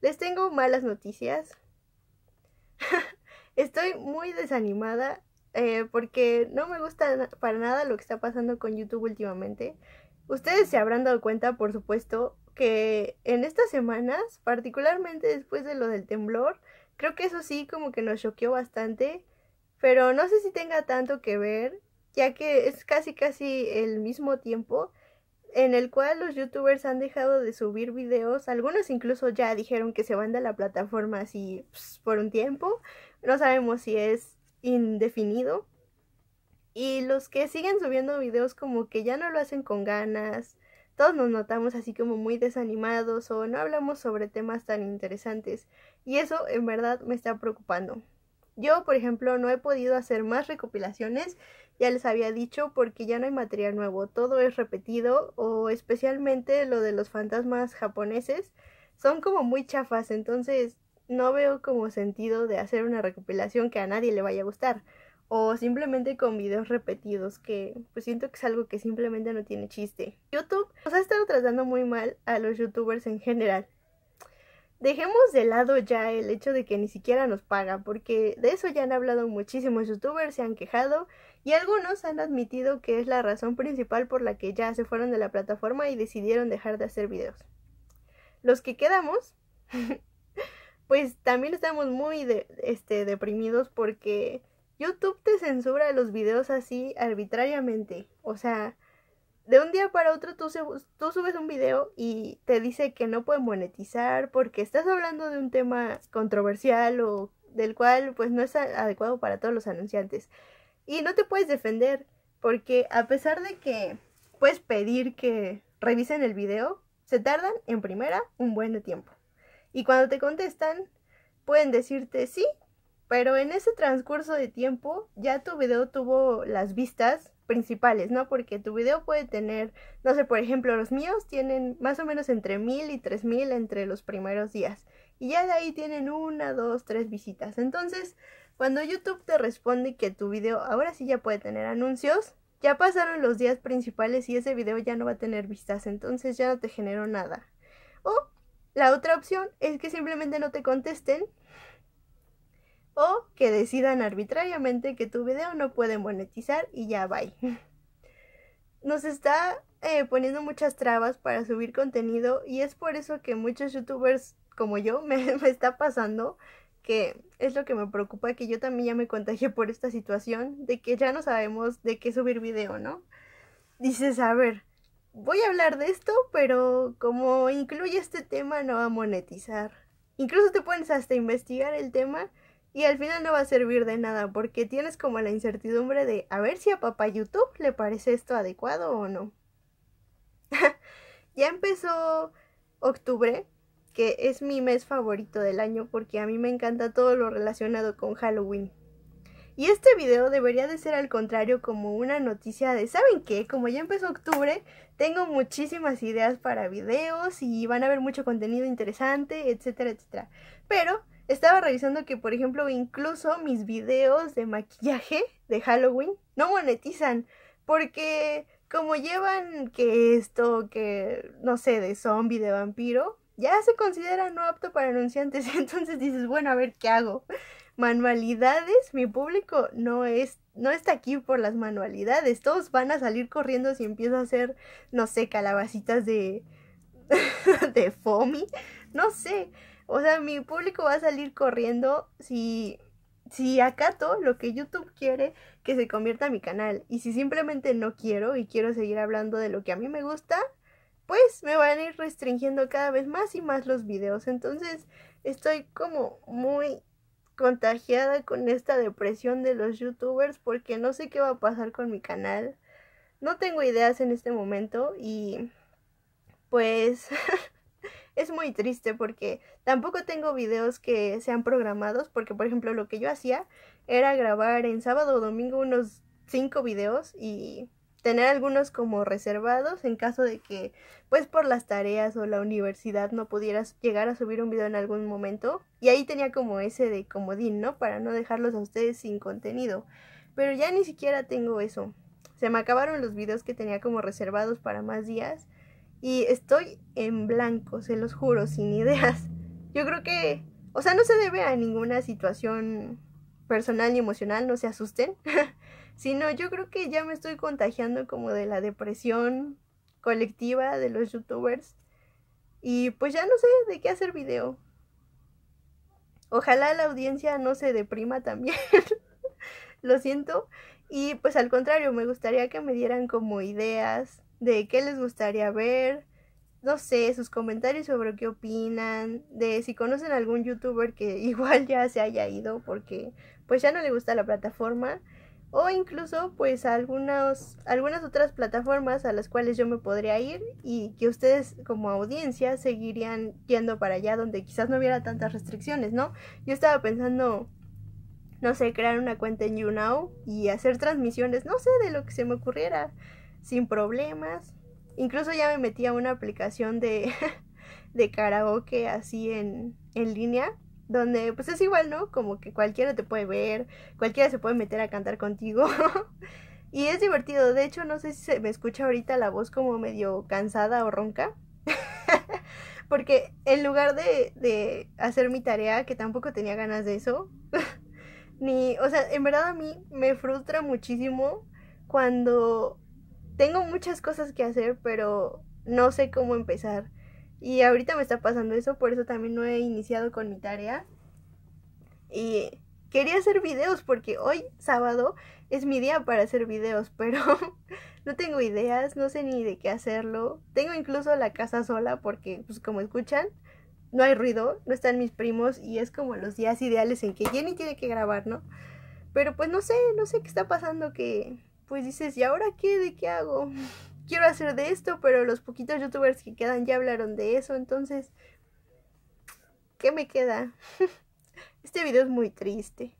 Les tengo malas noticias. Estoy muy desanimada eh, porque no me gusta para nada lo que está pasando con YouTube últimamente. Ustedes se habrán dado cuenta, por supuesto, que en estas semanas, particularmente después de lo del temblor, creo que eso sí como que nos choqueó bastante, pero no sé si tenga tanto que ver, ya que es casi casi el mismo tiempo en el cual los youtubers han dejado de subir videos, algunos incluso ya dijeron que se van de la plataforma así pues, por un tiempo, no sabemos si es indefinido. Y los que siguen subiendo videos como que ya no lo hacen con ganas, todos nos notamos así como muy desanimados o no hablamos sobre temas tan interesantes. Y eso en verdad me está preocupando. Yo, por ejemplo, no he podido hacer más recopilaciones, ya les había dicho, porque ya no hay material nuevo, todo es repetido, o especialmente lo de los fantasmas japoneses, son como muy chafas, entonces no veo como sentido de hacer una recopilación que a nadie le vaya a gustar, o simplemente con videos repetidos, que pues siento que es algo que simplemente no tiene chiste. YouTube nos ha estado tratando muy mal a los youtubers en general dejemos de lado ya el hecho de que ni siquiera nos paga, porque de eso ya han hablado muchísimos youtubers, se han quejado y algunos han admitido que es la razón principal por la que ya se fueron de la plataforma y decidieron dejar de hacer videos. Los que quedamos, pues también estamos muy este, deprimidos porque YouTube te censura los videos así arbitrariamente, o sea, de un día para otro tú, subes un video y te dice que no pueden monetizar porque estás hablando de un tema controversial o del cual pues no es adecuado para todos los anunciantes. Y no te puedes defender porque a pesar de que puedes pedir que revisen el video, se tardan en primera un buen tiempo. Y cuando te contestan, pueden decirte sí, pero en ese transcurso de tiempo ya tu video tuvo las vistas principales, ¿no? Porque tu video puede tener, no sé, por ejemplo, los míos tienen más o menos entre mil y tres mil entre los primeros días. Y ya de ahí tienen una, dos, tres visitas. Entonces, cuando YouTube te responde que tu video ahora sí ya puede tener anuncios, ya pasaron los días principales y ese video ya no va a tener vistas, entonces ya no te generó nada. O la otra opción es que simplemente no te contesten o que decidan arbitrariamente que tu video no puede monetizar y ya bye. Nos está eh, poniendo muchas trabas para subir contenido y es por eso que muchos youtubers como yo me, me está pasando que es lo que me preocupa que yo también ya me contagié por esta situación de que ya no sabemos de qué subir video, ¿no? Dices, a ver, voy a hablar de esto, pero como incluye este tema no va a monetizar. Incluso te pones hasta investigar el tema y al final no va a servir de nada porque tienes como la incertidumbre de a ver si a papá YouTube le parece esto adecuado o no. ya empezó octubre, que es mi mes favorito del año porque a mí me encanta todo lo relacionado con Halloween. Y este video debería de ser al contrario como una noticia de, ¿saben qué? Como ya empezó octubre, tengo muchísimas ideas para videos y van a haber mucho contenido interesante, etcétera, etcétera. Pero estaba revisando que, por ejemplo, incluso mis videos de maquillaje de Halloween no monetizan porque como llevan que esto, que no sé, de zombie, de vampiro, ya se considera no apto para anunciantes. Entonces dices, bueno, a ver qué hago. Manualidades, mi público no es no está aquí por las manualidades. Todos van a salir corriendo si empiezo a hacer, no sé, calabacitas de de foamy, no sé. O sea, mi público va a salir corriendo si, si acato lo que YouTube quiere que se convierta en mi canal. Y si simplemente no quiero y quiero seguir hablando de lo que a mí me gusta, pues me van a ir restringiendo cada vez más y más los videos. Entonces estoy como muy contagiada con esta depresión de los youtubers porque no sé qué va a pasar con mi canal. No tengo ideas en este momento y pues es muy triste porque tampoco tengo videos que sean programados porque por ejemplo lo que yo hacía era grabar en sábado o domingo unos cinco videos y tener algunos como reservados en caso de que pues por las tareas o la universidad no pudieras llegar a subir un video en algún momento y ahí tenía como ese de comodín, ¿no? Para no dejarlos a ustedes sin contenido. Pero ya ni siquiera tengo eso. Se me acabaron los videos que tenía como reservados para más días y estoy en blanco, se los juro, sin ideas. Yo creo que, o sea, no se debe a ninguna situación personal ni emocional, no se asusten, sino yo creo que ya me estoy contagiando como de la depresión colectiva de los youtubers. Y pues ya no sé de qué hacer video. Ojalá la audiencia no se deprima también. Lo siento. Y pues al contrario, me gustaría que me dieran como ideas de qué les gustaría ver, no sé, sus comentarios sobre qué opinan, de si conocen algún youtuber que igual ya se haya ido porque pues ya no le gusta la plataforma o incluso pues algunas, algunas otras plataformas a las cuales yo me podría ir y que ustedes como audiencia seguirían yendo para allá donde quizás no hubiera tantas restricciones, ¿no? Yo estaba pensando, no sé, crear una cuenta en YouNow y hacer transmisiones, no sé, de lo que se me ocurriera sin problemas. Incluso ya me metí a una aplicación de, de karaoke así en, en línea, donde pues es igual, ¿no? Como que cualquiera te puede ver, cualquiera se puede meter a cantar contigo. y es divertido, de hecho no sé si se me escucha ahorita la voz como medio cansada o ronca. Porque en lugar de, de hacer mi tarea, que tampoco tenía ganas de eso, ni, o sea, en verdad a mí me frustra muchísimo cuando tengo muchas cosas que hacer, pero no sé cómo empezar. Y ahorita me está pasando eso, por eso también no he iniciado con mi tarea. Y quería hacer videos porque hoy sábado es mi día para hacer videos, pero no tengo ideas, no sé ni de qué hacerlo. Tengo incluso la casa sola porque, pues como escuchan, no hay ruido, no están mis primos y es como los días ideales en que Jenny tiene que grabar, ¿no? Pero pues no sé, no sé qué está pasando que pues dices, ¿y ahora qué? ¿De qué hago? Quiero hacer de esto, pero los poquitos youtubers que quedan ya hablaron de eso, entonces, ¿qué me queda? este video es muy triste.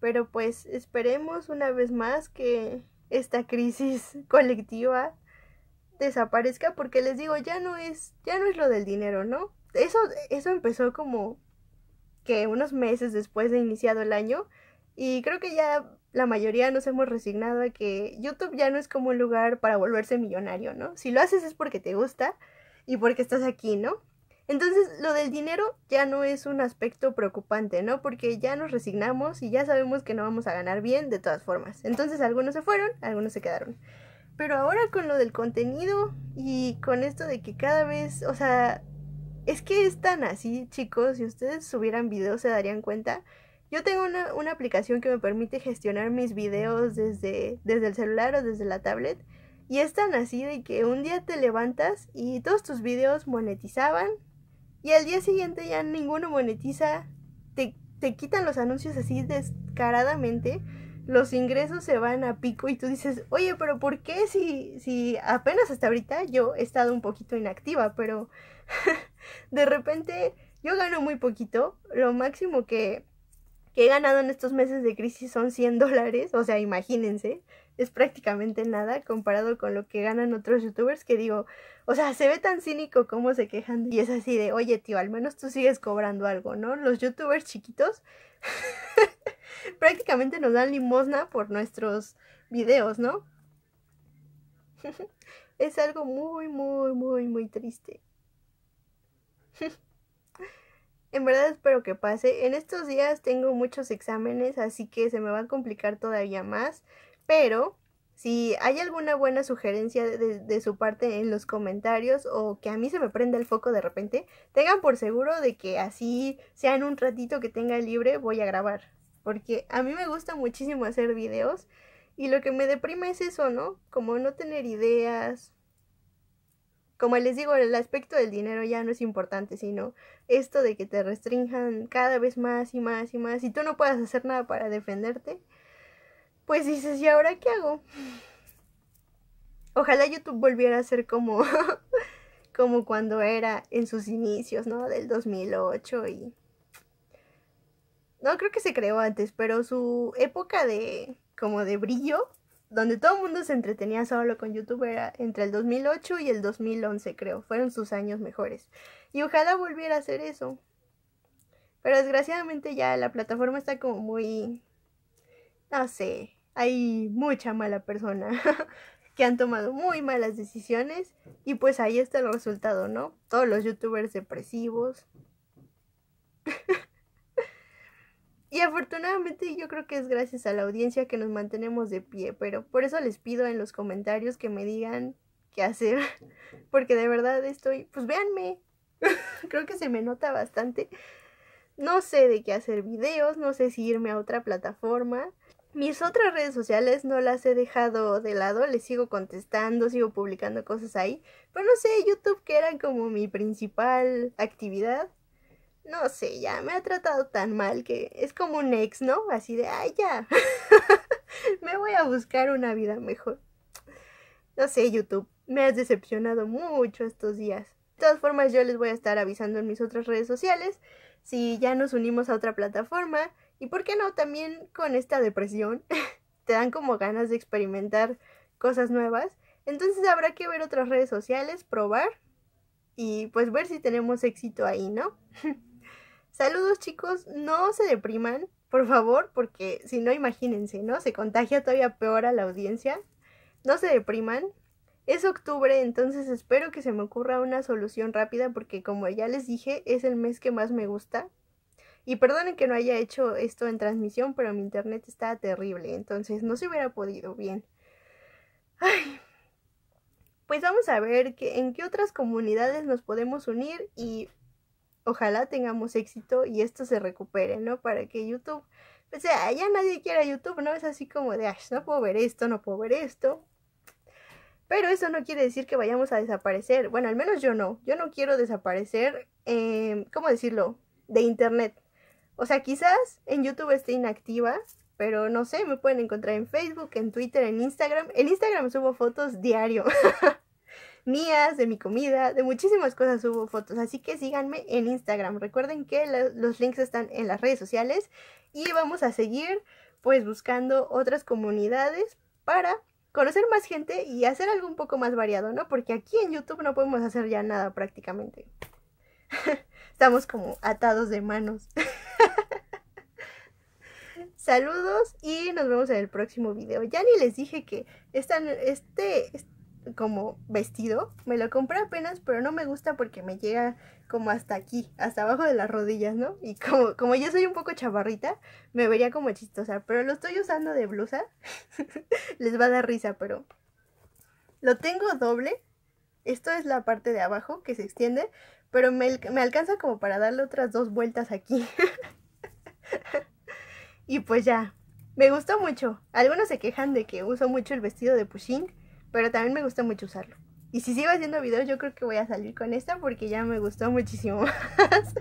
Pero pues esperemos una vez más que esta crisis colectiva desaparezca porque les digo ya no es ya no es lo del dinero no eso eso empezó como que unos meses después de iniciado el año y creo que ya la mayoría nos hemos resignado a que YouTube ya no es como un lugar para volverse millonario, ¿no? Si lo haces es porque te gusta y porque estás aquí, ¿no? Entonces, lo del dinero ya no es un aspecto preocupante, ¿no? Porque ya nos resignamos y ya sabemos que no vamos a ganar bien de todas formas. Entonces, algunos se fueron, algunos se quedaron. Pero ahora con lo del contenido y con esto de que cada vez, o sea, es que es tan así, chicos, si ustedes subieran videos se darían cuenta yo tengo una, aplicación que me permite gestionar mis videos desde, desde el celular o desde la tablet. Y es tan así de que un día te levantas y todos tus videos monetizaban. Y al día siguiente ya ninguno monetiza. Te, quitan los anuncios así descaradamente. Los ingresos se van a pico y tú dices, oye, pero ¿por qué si, si apenas hasta ahorita yo he estado un poquito inactiva? Pero de repente yo gano muy poquito. Lo máximo que que he ganado en estos meses de crisis son 100 dólares, o sea, imagínense, es prácticamente nada comparado con lo que ganan otros youtubers que digo, o sea, se ve tan cínico como se quejan y es así de, oye tío, al menos tú sigues cobrando algo, ¿no? Los youtubers chiquitos prácticamente nos dan limosna por nuestros videos, ¿no? es algo muy, muy, muy, muy triste. En verdad espero que pase. En estos días tengo muchos exámenes, así que se me va a complicar todavía más. Pero si hay alguna buena sugerencia de, su parte en los comentarios o que a mí se me prenda el foco de repente, tengan por seguro de que así sea en un ratito que tenga libre voy a grabar. Porque a mí me gusta muchísimo hacer videos y lo que me deprime es eso, ¿no? Como no tener ideas, como les digo, el aspecto del dinero ya no es importante, sino esto de que te restrinjan cada vez más y más y más y tú no puedas hacer nada para defenderte, pues dices, ¿y ahora qué hago? Ojalá YouTube volviera a ser como, como cuando era en sus inicios, ¿no? Del 2008 y... No, creo que se creó antes, pero su época de como de brillo donde todo el mundo se entretenía solo con YouTube era entre el 2008 y el 2011, creo. Fueron sus años mejores. Y ojalá volviera a hacer eso. Pero desgraciadamente ya la plataforma está como muy... No sé, hay mucha mala persona que han tomado muy malas decisiones y pues ahí está el resultado, ¿no? Todos los youtubers depresivos. Y afortunadamente yo creo que es gracias a la audiencia que nos mantenemos de pie, pero por eso les pido en los comentarios que me digan qué hacer, porque de verdad estoy, pues véanme, creo que se me nota bastante. No sé de qué hacer videos, no sé si irme a otra plataforma. Mis otras redes sociales no las he dejado de lado, les sigo contestando, sigo publicando cosas ahí, pero no sé, YouTube que era como mi principal actividad, no sé, ya me ha tratado tan mal que es como un ex, ¿no? Así de, ay, ya, me voy a buscar una vida mejor. No sé, YouTube, me has decepcionado mucho estos días. De todas formas, yo les voy a estar avisando en mis otras redes sociales si ya nos unimos a otra plataforma y, ¿por qué no? También con esta depresión te dan como ganas de experimentar cosas nuevas. Entonces habrá que ver otras redes sociales, probar y pues ver si tenemos éxito ahí, ¿no? Saludos chicos, no se depriman, por favor, porque si no, imagínense, ¿no? Se contagia todavía peor a la audiencia. No se depriman. Es octubre, entonces espero que se me ocurra una solución rápida porque como ya les dije, es el mes que más me gusta. Y perdonen que no haya hecho esto en transmisión, pero mi internet está terrible, entonces no se hubiera podido bien. Ay. Pues vamos a ver que, en qué otras comunidades nos podemos unir y ojalá tengamos éxito y esto se recupere, ¿no? Para que YouTube, o sea, ya nadie quiera YouTube, ¿no? Es así como de, Ay, no puedo ver esto, no puedo ver esto. Pero eso no quiere decir que vayamos a desaparecer. Bueno, al menos yo no. Yo no quiero desaparecer, eh, ¿cómo decirlo? De internet. O sea, quizás en YouTube esté inactiva, pero no sé, me pueden encontrar en Facebook, en Twitter, en Instagram. En Instagram subo fotos diario. mías, de mi comida, de muchísimas cosas hubo fotos. Así que síganme en Instagram. Recuerden que los, links están en las redes sociales y vamos a seguir pues buscando otras comunidades para conocer más gente y hacer algo un poco más variado, ¿no? Porque aquí en YouTube no podemos hacer ya nada prácticamente. Estamos como atados de manos. Saludos y nos vemos en el próximo video. Ya ni les dije que están este como vestido. Me lo compré apenas, pero no me gusta porque me llega como hasta aquí, hasta abajo de las rodillas, ¿no? Y como, como yo soy un poco chavarrita, me vería como chistosa. Pero lo estoy usando de blusa. Les va a dar risa, pero. Lo tengo doble. Esto es la parte de abajo que se extiende. Pero me, me alcanza como para darle otras dos vueltas aquí. y pues ya. Me gustó mucho. Algunos se quejan de que uso mucho el vestido de Pushing pero también me gusta mucho usarlo. Y si sigo haciendo videos, yo creo que voy a salir con esta porque ya me gustó muchísimo más.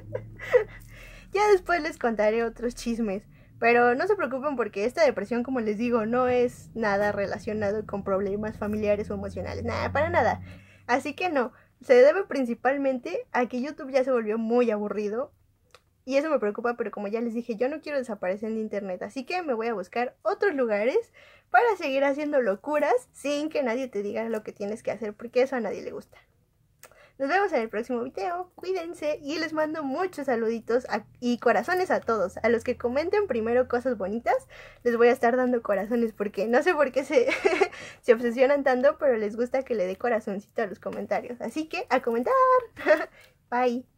ya después les contaré otros chismes. Pero no se preocupen porque esta depresión, como les digo, no es nada relacionado con problemas familiares o emocionales. Nada, para nada. Así que no. Se debe principalmente a que YouTube ya se volvió muy aburrido y eso me preocupa, pero como ya les dije, yo no quiero desaparecer de internet, así que me voy a buscar otros lugares para seguir haciendo locuras sin que nadie te diga lo que tienes que hacer, porque eso a nadie le gusta. Nos vemos en el próximo video, cuídense y les mando muchos saluditos y corazones a todos. A los que comenten primero cosas bonitas, les voy a estar dando corazones porque no sé por qué se, se obsesionan tanto, pero les gusta que le dé corazoncito a los comentarios. Así que a comentar. Bye.